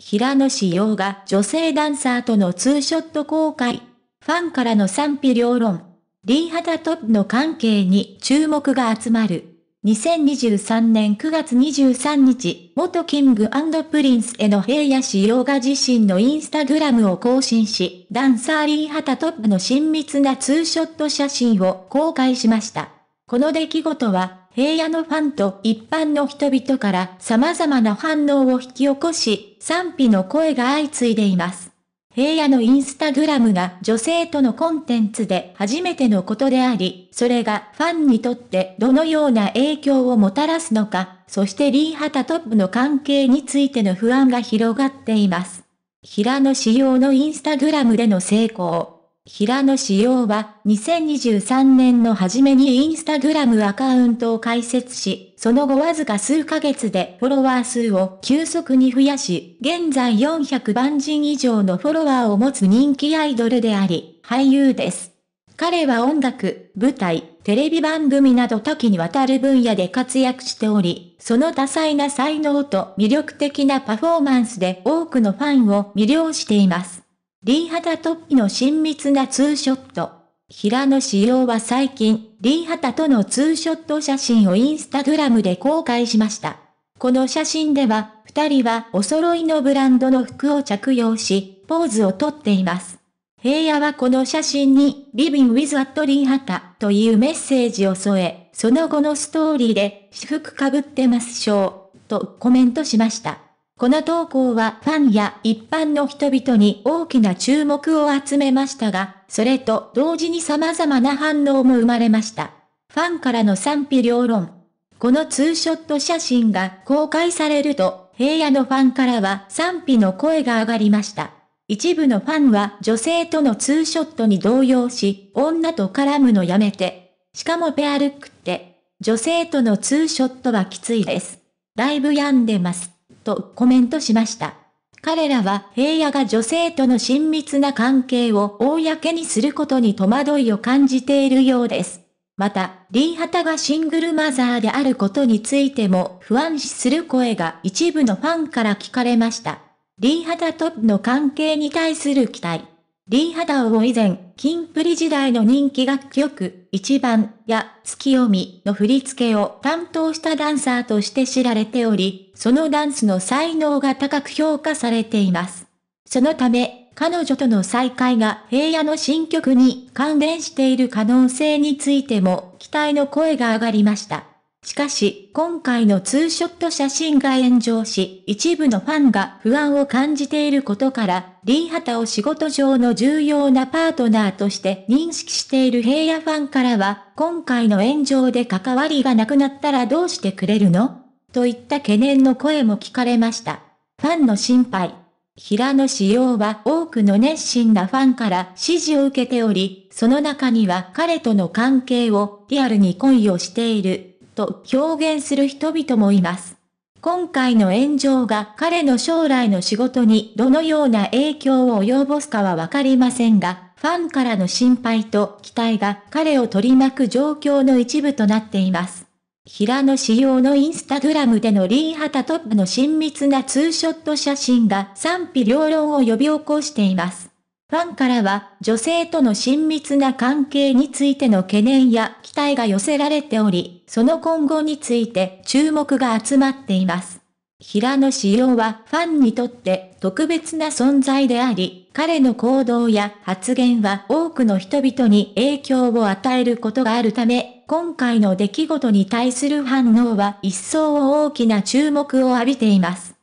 平野紫耀が女性ダンサーとのツーショット公開。ファンからの賛否両論。リー・ハタトップの関係に注目が集まる。2023年9月23日、元キングプリンスへの平野紫耀が自身のインスタグラムを更新し、ダンサーリー・ハタトップの親密なツーショット写真を公開しました。この出来事は、平野のファンと一般の人々から様々な反応を引き起こし、賛否の声が相次いでいます。平野のインスタグラムが女性とのコンテンツで初めてのことであり、それがファンにとってどのような影響をもたらすのか、そしてリーハタトップの関係についての不安が広がっています。平野仕様のインスタグラムでの成功。平野紫耀は2023年の初めにインスタグラムアカウントを開設し、その後わずか数ヶ月でフォロワー数を急速に増やし、現在400万人以上のフォロワーを持つ人気アイドルであり、俳優です。彼は音楽、舞台、テレビ番組など多岐にわたる分野で活躍しており、その多彩な才能と魅力的なパフォーマンスで多くのファンを魅了しています。リー・ハタトッピの親密なツーショット。平野紫耀は最近、リー・ハタとのツーショット写真をインスタグラムで公開しました。この写真では、二人はお揃いのブランドの服を着用し、ポーズをとっています。平野はこの写真に、Living with at リー・ハタというメッセージを添え、その後のストーリーで、私服かぶってますしょう、とコメントしました。この投稿はファンや一般の人々に大きな注目を集めましたが、それと同時に様々な反応も生まれました。ファンからの賛否両論。このツーショット写真が公開されると、平野のファンからは賛否の声が上がりました。一部のファンは女性とのツーショットに動揺し、女と絡むのやめて。しかもペアルックって、女性とのツーショットはきついです。だいぶ病んでます。とコメントしました。彼らは平野が女性との親密な関係を公にすることに戸惑いを感じているようです。また、リーハタがシングルマザーであることについても不安視する声が一部のファンから聞かれました。リーハタとの関係に対する期待。リハダオを以前、キンプリ時代の人気楽曲、一番や月読みの振り付けを担当したダンサーとして知られており、そのダンスの才能が高く評価されています。そのため、彼女との再会が平野の新曲に関連している可能性についても期待の声が上がりました。しかし、今回のツーショット写真が炎上し、一部のファンが不安を感じていることから、リーハタを仕事上の重要なパートナーとして認識している平野ファンからは、今回の炎上で関わりがなくなったらどうしてくれるのといった懸念の声も聞かれました。ファンの心配。平野紫耀は多くの熱心なファンから支持を受けており、その中には彼との関係をリアルに恋をしていると表現する人々もいます。今回の炎上が彼の将来の仕事にどのような影響を及ぼすかはわかりませんが、ファンからの心配と期待が彼を取り巻く状況の一部となっています。平野仕様のインスタグラムでのリーハタトップの親密なツーショット写真が賛否両論を呼び起こしています。ファンからは女性との親密な関係についての懸念や期待が寄せられており、その今後について注目が集まっています。平野紫耀はファンにとって特別な存在であり、彼の行動や発言は多くの人々に影響を与えることがあるため、今回の出来事に対する反応は一層大きな注目を浴びています。